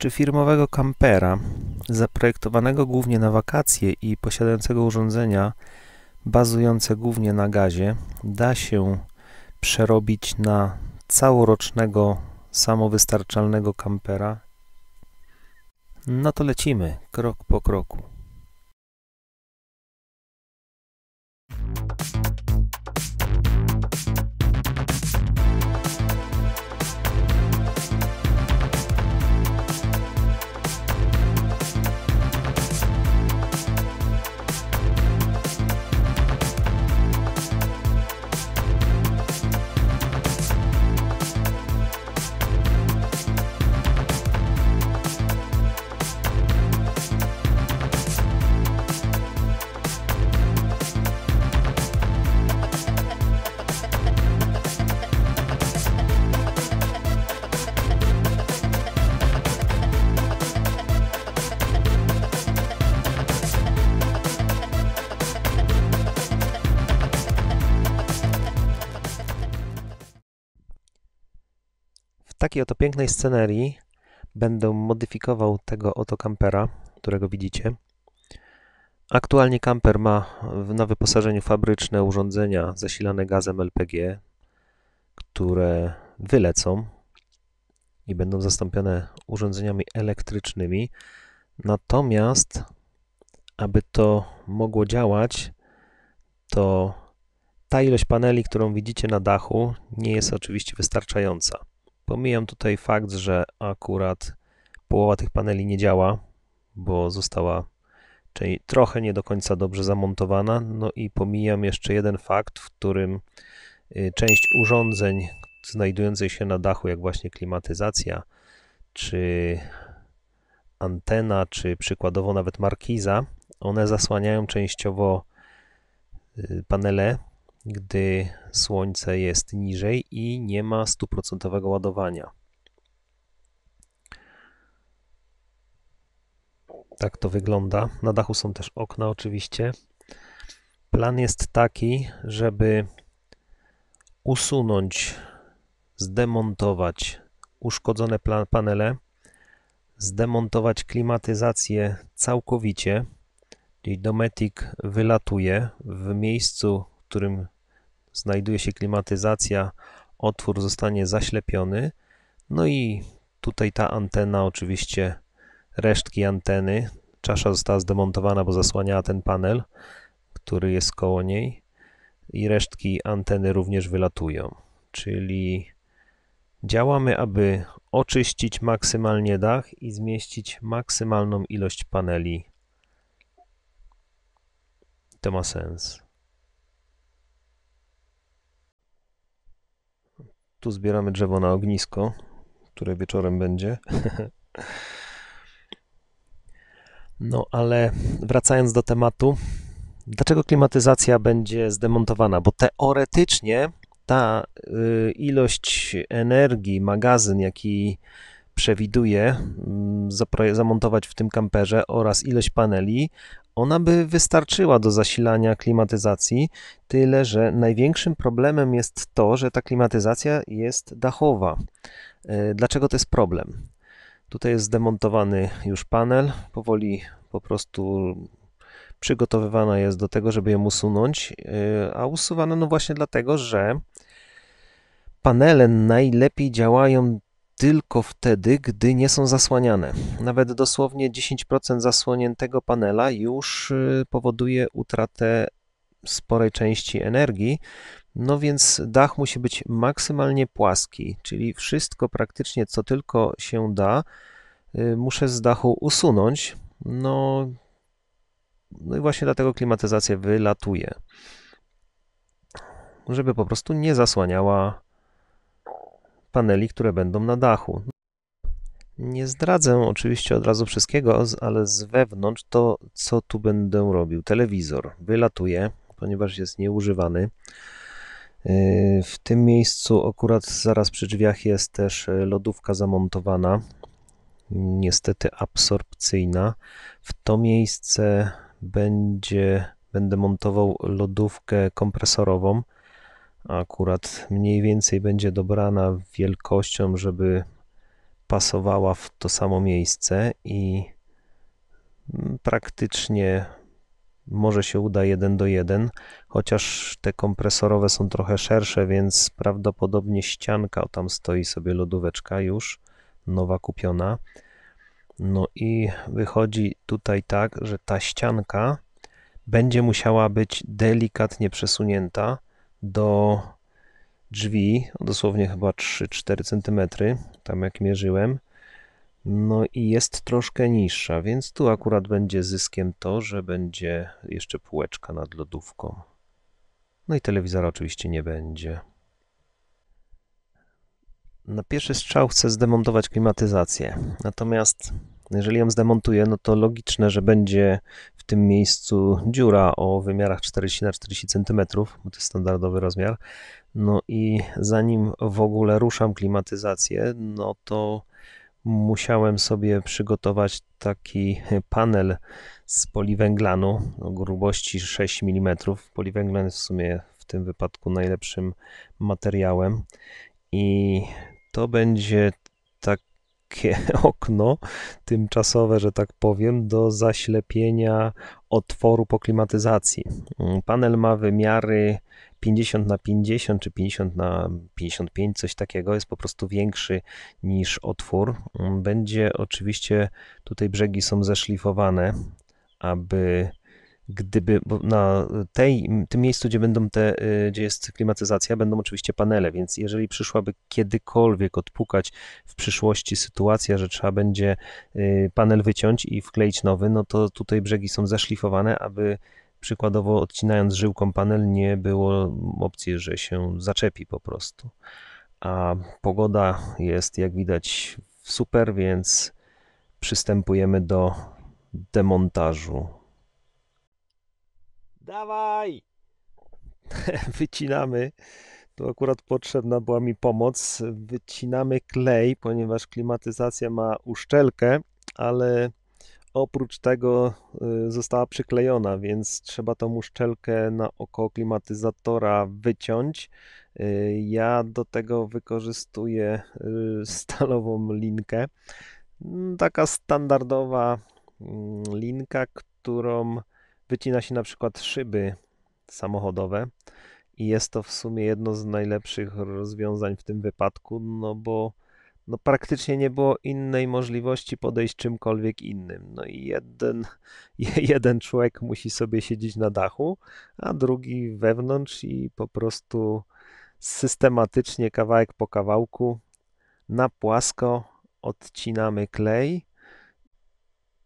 czy firmowego kampera, zaprojektowanego głównie na wakacje i posiadającego urządzenia bazujące głównie na gazie, da się przerobić na całorocznego samowystarczalnego kampera? No to lecimy krok po kroku. takiej oto pięknej scenerii będę modyfikował tego oto kampera, którego widzicie. Aktualnie kamper ma na wyposażeniu fabryczne urządzenia zasilane gazem LPG, które wylecą i będą zastąpione urządzeniami elektrycznymi. Natomiast, aby to mogło działać, to ta ilość paneli, którą widzicie na dachu, nie jest oczywiście wystarczająca. Pomijam tutaj fakt, że akurat połowa tych paneli nie działa, bo została czyli trochę nie do końca dobrze zamontowana. No i pomijam jeszcze jeden fakt, w którym y, część urządzeń znajdujących się na dachu, jak właśnie klimatyzacja, czy antena, czy przykładowo nawet markiza, one zasłaniają częściowo y, panele gdy słońce jest niżej i nie ma stuprocentowego ładowania. Tak to wygląda. Na dachu są też okna oczywiście. Plan jest taki, żeby usunąć, zdemontować uszkodzone panele, zdemontować klimatyzację całkowicie, czyli Dometic wylatuje w miejscu którym znajduje się klimatyzacja, otwór zostanie zaślepiony. No i tutaj ta antena, oczywiście resztki anteny, czasza została zdemontowana, bo zasłaniała ten panel, który jest koło niej i resztki anteny również wylatują. Czyli działamy, aby oczyścić maksymalnie dach i zmieścić maksymalną ilość paneli. To ma sens. Tu zbieramy drzewo na ognisko, które wieczorem będzie. No ale wracając do tematu, dlaczego klimatyzacja będzie zdemontowana? Bo teoretycznie ta y, ilość energii, magazyn, jaki przewiduje mm, zamontować w tym kamperze oraz ilość paneli ona by wystarczyła do zasilania klimatyzacji, tyle że największym problemem jest to, że ta klimatyzacja jest dachowa. E, dlaczego to jest problem? Tutaj jest zdemontowany już panel, powoli po prostu przygotowywana jest do tego, żeby ją usunąć, e, a usuwana no właśnie dlatego, że panele najlepiej działają tylko wtedy, gdy nie są zasłaniane. Nawet dosłownie 10% zasłoniętego panela już y, powoduje utratę sporej części energii. No więc dach musi być maksymalnie płaski, czyli wszystko praktycznie co tylko się da, y, muszę z dachu usunąć. No, no i właśnie dlatego klimatyzacja wylatuje, żeby po prostu nie zasłaniała paneli, które będą na dachu. Nie zdradzę oczywiście od razu wszystkiego, ale z wewnątrz to, co tu będę robił. Telewizor wylatuje, ponieważ jest nieużywany. Yy, w tym miejscu, akurat zaraz przy drzwiach, jest też e, lodówka zamontowana, niestety absorpcyjna. W to miejsce będzie, będę montował lodówkę kompresorową akurat mniej więcej będzie dobrana wielkością, żeby pasowała w to samo miejsce i mm, praktycznie może się uda 1 do 1, chociaż te kompresorowe są trochę szersze, więc prawdopodobnie ścianka, o tam stoi sobie lodóweczka już, nowa kupiona. No i wychodzi tutaj tak, że ta ścianka będzie musiała być delikatnie przesunięta, do drzwi, dosłownie chyba 3-4 cm, tam jak mierzyłem. No i jest troszkę niższa, więc tu akurat będzie zyskiem to, że będzie jeszcze półeczka nad lodówką. No i telewizora oczywiście nie będzie. Na pierwszy strzał chcę zdemontować klimatyzację, natomiast jeżeli ją zdemontuję, no to logiczne, że będzie w tym miejscu dziura o wymiarach 40 na 40 cm, bo to jest standardowy rozmiar. No i zanim w ogóle ruszam klimatyzację, no to musiałem sobie przygotować taki panel z poliwęglanu o grubości 6 mm. Poliwęglan jest w sumie w tym wypadku najlepszym materiałem i to będzie tak okno tymczasowe, że tak powiem, do zaślepienia otworu po klimatyzacji. Mm, panel ma wymiary 50 na 50 czy 50 na 55, coś takiego, jest po prostu większy niż otwór. Mm, będzie oczywiście, tutaj brzegi są zeszlifowane, aby gdyby na tej, tym miejscu, gdzie będą te, y, gdzie jest klimatyzacja, będą oczywiście panele, więc jeżeli przyszłaby kiedykolwiek odpukać w przyszłości sytuacja, że trzeba będzie y, panel wyciąć i wkleić nowy, no to tutaj brzegi są zaszlifowane, aby przykładowo odcinając żyłką panel nie było opcji, że się zaczepi po prostu. A pogoda jest jak widać super, więc przystępujemy do demontażu Dawaj! Wycinamy. Tu akurat potrzebna była mi pomoc. Wycinamy klej, ponieważ klimatyzacja ma uszczelkę, ale oprócz tego y, została przyklejona, więc trzeba tą uszczelkę na oko klimatyzatora wyciąć. Y, ja do tego wykorzystuję y, stalową linkę. Taka standardowa mm, linka, którą Wycina się na przykład szyby samochodowe i jest to w sumie jedno z najlepszych rozwiązań w tym wypadku, no bo no praktycznie nie było innej możliwości podejść czymkolwiek innym. No i jeden, jeden człowiek musi sobie siedzieć na dachu, a drugi wewnątrz i po prostu systematycznie kawałek po kawałku na płasko odcinamy klej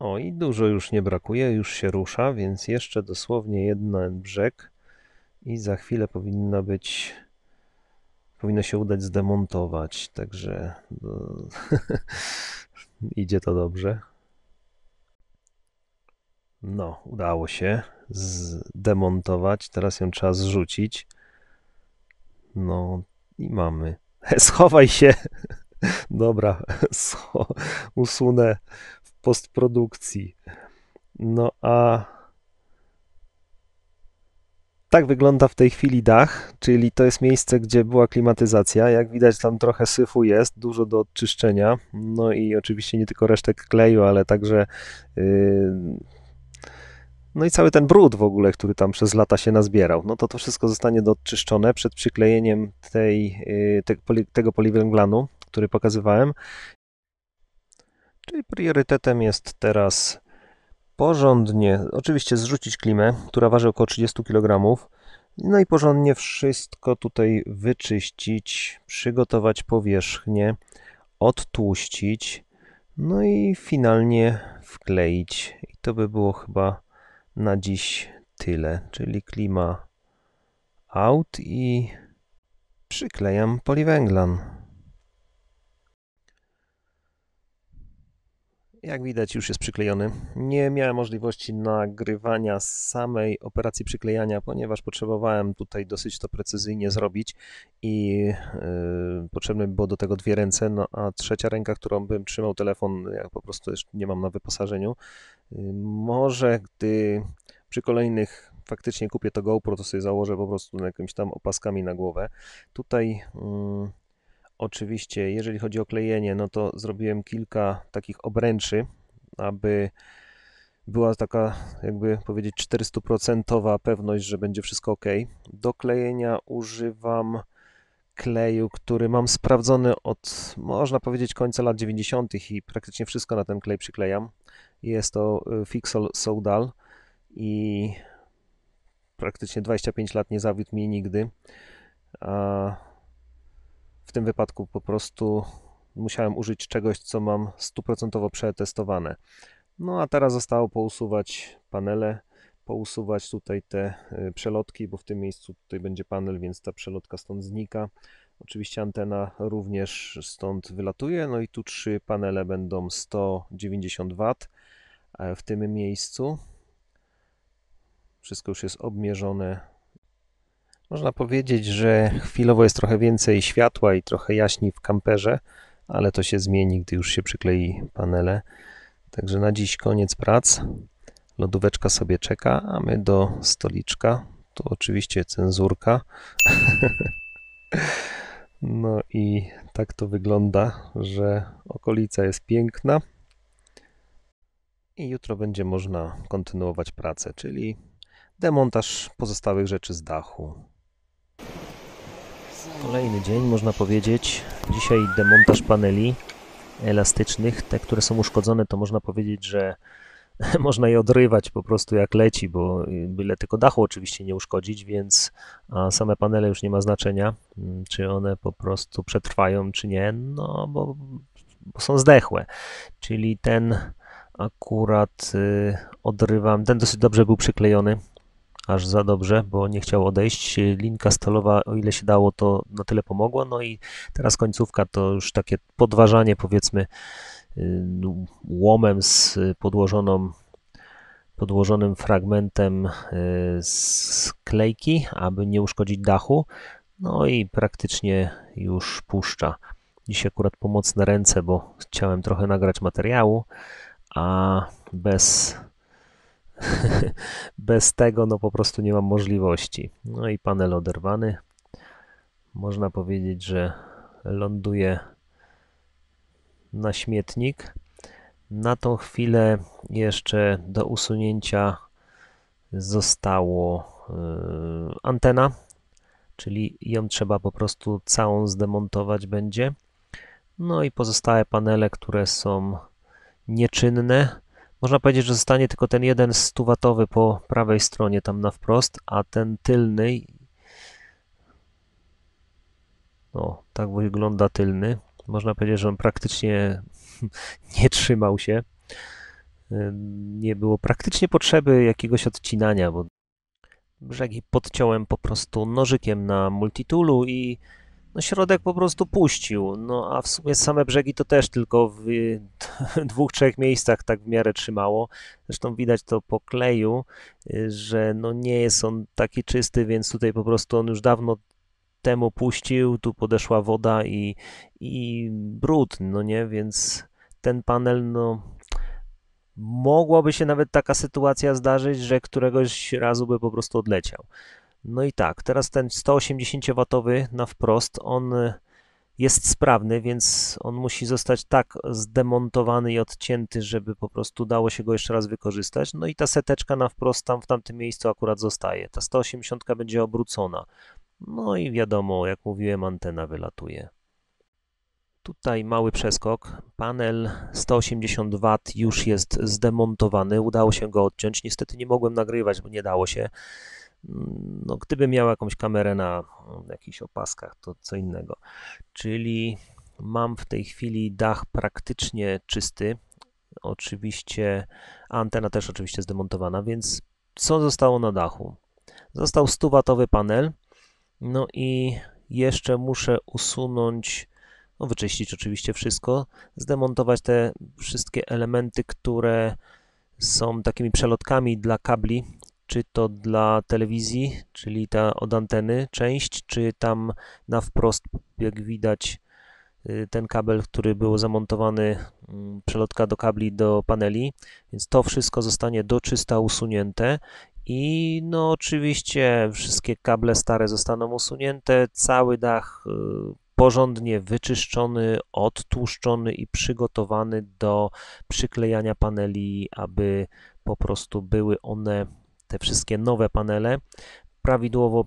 o i dużo już nie brakuje, już się rusza, więc jeszcze dosłownie jeden brzeg i za chwilę powinna być powinno się udać zdemontować, także no, idzie to dobrze. No, udało się zdemontować, teraz ją trzeba zrzucić. No i mamy. Schowaj się! Dobra, usunę, postprodukcji. No a tak wygląda w tej chwili dach, czyli to jest miejsce, gdzie była klimatyzacja. Jak widać, tam trochę syfu jest, dużo do odczyszczenia. No i oczywiście nie tylko resztek kleju, ale także. Yy... No i cały ten brud w ogóle, który tam przez lata się nazbierał, no to to wszystko zostanie doodczyszczone przed przyklejeniem tej, yy, te, tego poliwęglanu, który pokazywałem Czyli priorytetem jest teraz porządnie, oczywiście zrzucić klimę, która waży około 30 kg. No i porządnie wszystko tutaj wyczyścić, przygotować powierzchnię, odtłuścić, no i finalnie wkleić. I to by było chyba na dziś tyle, czyli klima out i przyklejam poliwęglan. jak widać już jest przyklejony. Nie miałem możliwości nagrywania samej operacji przyklejania, ponieważ potrzebowałem tutaj dosyć to precyzyjnie zrobić i yy, potrzebne było do tego dwie ręce, no a trzecia ręka, którą bym trzymał telefon, ja po prostu jeszcze nie mam na wyposażeniu. Yy, może gdy przy kolejnych faktycznie kupię to GoPro, to sobie założę po prostu jakimiś tam opaskami na głowę. Tutaj... Yy, Oczywiście, jeżeli chodzi o klejenie, no to zrobiłem kilka takich obręczy, aby była taka, jakby powiedzieć, 400% pewność, że będzie wszystko ok. Do klejenia używam kleju, który mam sprawdzony od, można powiedzieć, końca lat 90. i praktycznie wszystko na ten klej przyklejam. Jest to y, Fixol Soudal i praktycznie 25 lat nie zawiódł mi nigdy. A w tym wypadku po prostu musiałem użyć czegoś, co mam stuprocentowo przetestowane. No a teraz zostało pousuwać panele, pousuwać tutaj te y, przelotki, bo w tym miejscu tutaj będzie panel, więc ta przelotka stąd znika. Oczywiście antena również stąd wylatuje, no i tu trzy panele będą 190 W e, w tym miejscu. Wszystko już jest obmierzone można powiedzieć, że chwilowo jest trochę więcej światła i trochę jaśni w kamperze, ale to się zmieni, gdy już się przyklei panele. Także na dziś koniec prac. Lodóweczka sobie czeka, a my do stoliczka. Tu oczywiście cenzurka. no i tak to wygląda, że okolica jest piękna. I jutro będzie można kontynuować pracę, czyli demontaż pozostałych rzeczy z dachu. Kolejny dzień, można powiedzieć. Dzisiaj demontaż paneli elastycznych. Te, które są uszkodzone, to można powiedzieć, że można je odrywać po prostu jak leci, bo y, byle tylko dachu oczywiście nie uszkodzić, więc a same panele już nie ma znaczenia, mm, czy one po prostu przetrwają, czy nie, no bo, bo są zdechłe. Czyli ten akurat y, odrywam, ten dosyć dobrze był przyklejony, aż za dobrze, bo nie chciał odejść. Linka stalowa, o ile się dało, to na tyle pomogła. No i teraz końcówka to już takie podważanie, powiedzmy, y, łomem z podłożoną podłożonym fragmentem sklejki, y, aby nie uszkodzić dachu. No i praktycznie już puszcza. Dziś akurat pomocne ręce, bo chciałem trochę nagrać materiału, a bez bez tego no po prostu nie mam możliwości. No i panel oderwany. Można powiedzieć, że ląduje na śmietnik. Na tą chwilę jeszcze do usunięcia zostało yy, antena, czyli ją trzeba po prostu całą zdemontować będzie. No i pozostałe panele, które są nieczynne, można powiedzieć, że zostanie tylko ten jeden stuwatowy po prawej stronie tam na wprost, a ten tylny no, tak wygląda tylny. Można powiedzieć, że on praktycznie nie trzymał się. Yy, nie było praktycznie potrzeby jakiegoś odcinania, bo brzegi podciąłem po prostu nożykiem na multitoolu i no środek po prostu puścił. No a w sumie same brzegi to też tylko w dwóch, trzech miejscach tak w miarę trzymało. Zresztą widać to po kleju, y, że no nie jest on taki czysty, więc tutaj po prostu on już dawno temu puścił, tu podeszła woda i, i brud, no nie, więc ten panel, no mogłaby się nawet taka sytuacja zdarzyć, że któregoś razu by po prostu odleciał. No i tak, teraz ten 180W na wprost, on y, jest sprawny, więc on musi zostać tak zdemontowany i odcięty, żeby po prostu dało się go jeszcze raz wykorzystać. No i ta seteczka na wprost tam w tamtym miejscu akurat zostaje. Ta 180 będzie obrócona. No i wiadomo, jak mówiłem, antena wylatuje. Tutaj mały przeskok. Panel 180W już jest zdemontowany. Udało się go odciąć. Niestety nie mogłem nagrywać, bo nie dało się no, gdyby miał jakąś kamerę na mm, jakichś opaskach, to co innego. Czyli mam w tej chwili dach praktycznie czysty. Oczywiście antena też oczywiście zdemontowana, więc co zostało na dachu? Został 100-watowy panel. No i jeszcze muszę usunąć, no wyczyścić oczywiście wszystko, zdemontować te wszystkie elementy, które są takimi przelotkami dla kabli czy to dla telewizji, czyli ta od anteny część, czy tam na wprost, jak widać, y, ten kabel, który był zamontowany, mm, przelotka do kabli do paneli, więc to wszystko zostanie do czysta usunięte i no oczywiście wszystkie kable stare zostaną usunięte, cały dach y, porządnie wyczyszczony, odtłuszczony i przygotowany do przyklejania paneli, aby po prostu były one te wszystkie nowe panele prawidłowo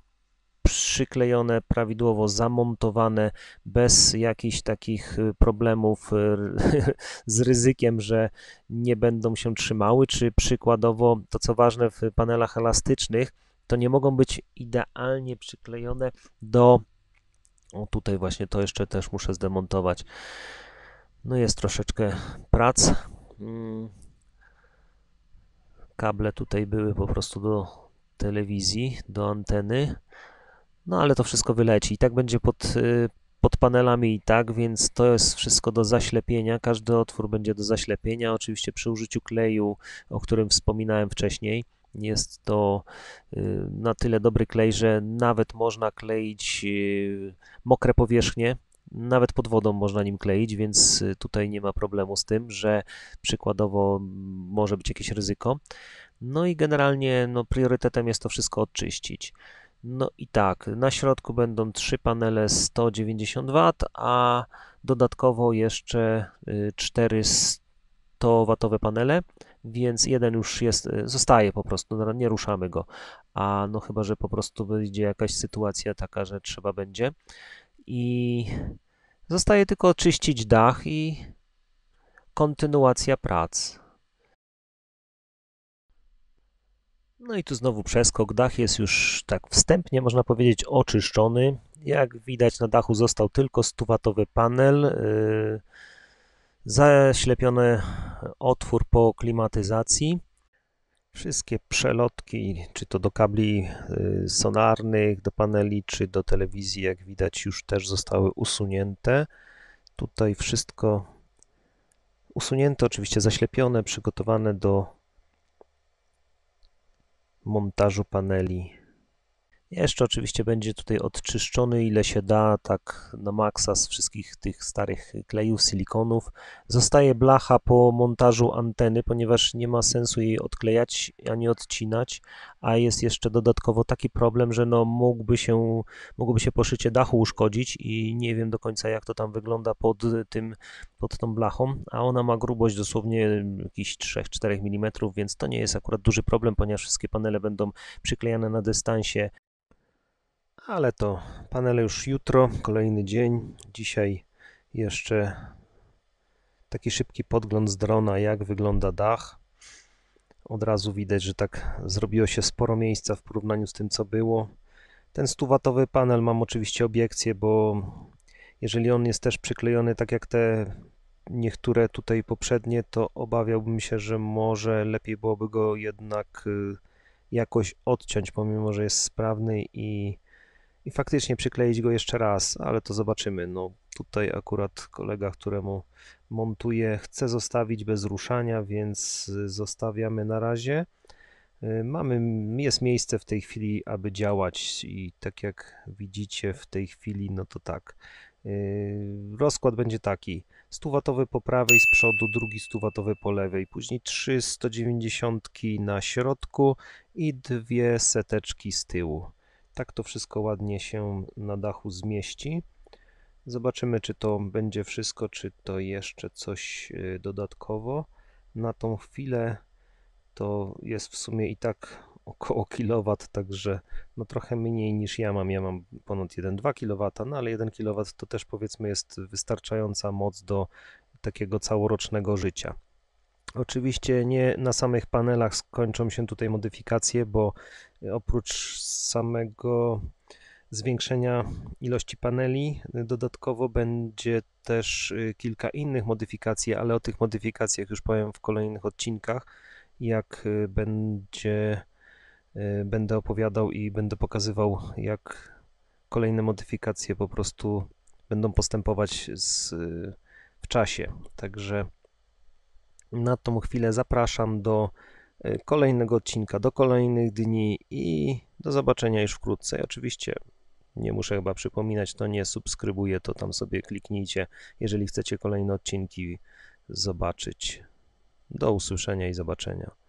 przyklejone, prawidłowo zamontowane, bez jakichś takich y, problemów y, z ryzykiem, że nie będą się trzymały, czy przykładowo to co ważne w panelach elastycznych, to nie mogą być idealnie przyklejone do. O, tutaj właśnie to jeszcze też muszę zdemontować. No jest troszeczkę prac. Mm, Kable tutaj były po prostu do telewizji, do anteny. No ale to wszystko wyleci i tak będzie pod, y, pod panelami i tak, więc to jest wszystko do zaślepienia. Każdy otwór będzie do zaślepienia. Oczywiście przy użyciu kleju, o którym wspominałem wcześniej. Jest to y, na tyle dobry klej, że nawet można kleić y, mokre powierzchnie, nawet pod wodą można nim kleić, więc y, tutaj nie ma problemu z tym, że przykładowo może być jakieś ryzyko. No i generalnie no, priorytetem jest to wszystko odczyścić. No i tak, na środku będą trzy panele 190 W, a dodatkowo jeszcze 400 y, 100-watowe panele, więc jeden już jest, y, zostaje po prostu, nie ruszamy go. A no chyba, że po prostu będzie jakaś sytuacja taka, że trzeba będzie i zostaje tylko oczyścić dach i kontynuacja prac. No i tu znowu przeskok. Dach jest już tak wstępnie, można powiedzieć, oczyszczony. Jak widać na dachu został tylko 100-watowy panel, yy, zaślepiony otwór po klimatyzacji. Wszystkie przelotki, czy to do kabli y, sonarnych, do paneli, czy do telewizji, jak widać, już też zostały usunięte. Tutaj wszystko usunięte, oczywiście zaślepione, przygotowane do montażu paneli jeszcze oczywiście będzie tutaj odczyszczony ile się da, tak na maksa z wszystkich tych starych klejów, silikonów. Zostaje blacha po montażu anteny, ponieważ nie ma sensu jej odklejać ani odcinać, a jest jeszcze dodatkowo taki problem, że no mógłby się, mogłoby się poszycie dachu uszkodzić i nie wiem do końca jak to tam wygląda pod, tym, pod tą blachą, a ona ma grubość dosłownie jakichś 3-4 mm, więc to nie jest akurat duży problem, ponieważ wszystkie panele będą przyklejane na dystansie ale to panele już jutro, kolejny dzień. Dzisiaj jeszcze taki szybki podgląd z drona, jak wygląda dach. Od razu widać, że tak zrobiło się sporo miejsca w porównaniu z tym, co było. Ten 100-watowy panel mam oczywiście obiekcję, bo jeżeli on jest też przyklejony tak jak te niektóre tutaj poprzednie, to obawiałbym się, że może lepiej byłoby go jednak y, jakoś odciąć, pomimo że jest sprawny i i faktycznie przykleić go jeszcze raz, ale to zobaczymy. No, tutaj akurat kolega, któremu montuję, chce zostawić bez ruszania, więc zostawiamy na razie. Y, mamy, jest miejsce w tej chwili, aby działać i tak jak widzicie w tej chwili, no to tak. Y, rozkład będzie taki, 100W po prawej z przodu, drugi 100W po lewej, później 3 190 na środku i dwie seteczki z tyłu. Tak to wszystko ładnie się na dachu zmieści. Zobaczymy, czy to będzie wszystko, czy to jeszcze coś y, dodatkowo. Na tą chwilę to jest w sumie i tak około kilowat, także no trochę mniej niż ja mam. Ja mam ponad 1,2 kW, no ale 1 kW to też powiedzmy jest wystarczająca moc do takiego całorocznego życia. Oczywiście nie na samych panelach skończą się tutaj modyfikacje, bo oprócz samego zwiększenia ilości paneli, dodatkowo będzie też y, kilka innych modyfikacji, ale o tych modyfikacjach już powiem w kolejnych odcinkach, jak y, będzie y, będę opowiadał i będę pokazywał, jak kolejne modyfikacje po prostu będą postępować z, w czasie. Także na tą chwilę zapraszam do kolejnego odcinka, do kolejnych dni i do zobaczenia już wkrótce. I oczywiście nie muszę chyba przypominać, to nie subskrybuję, to tam sobie kliknijcie, jeżeli chcecie kolejne odcinki zobaczyć. Do usłyszenia i zobaczenia.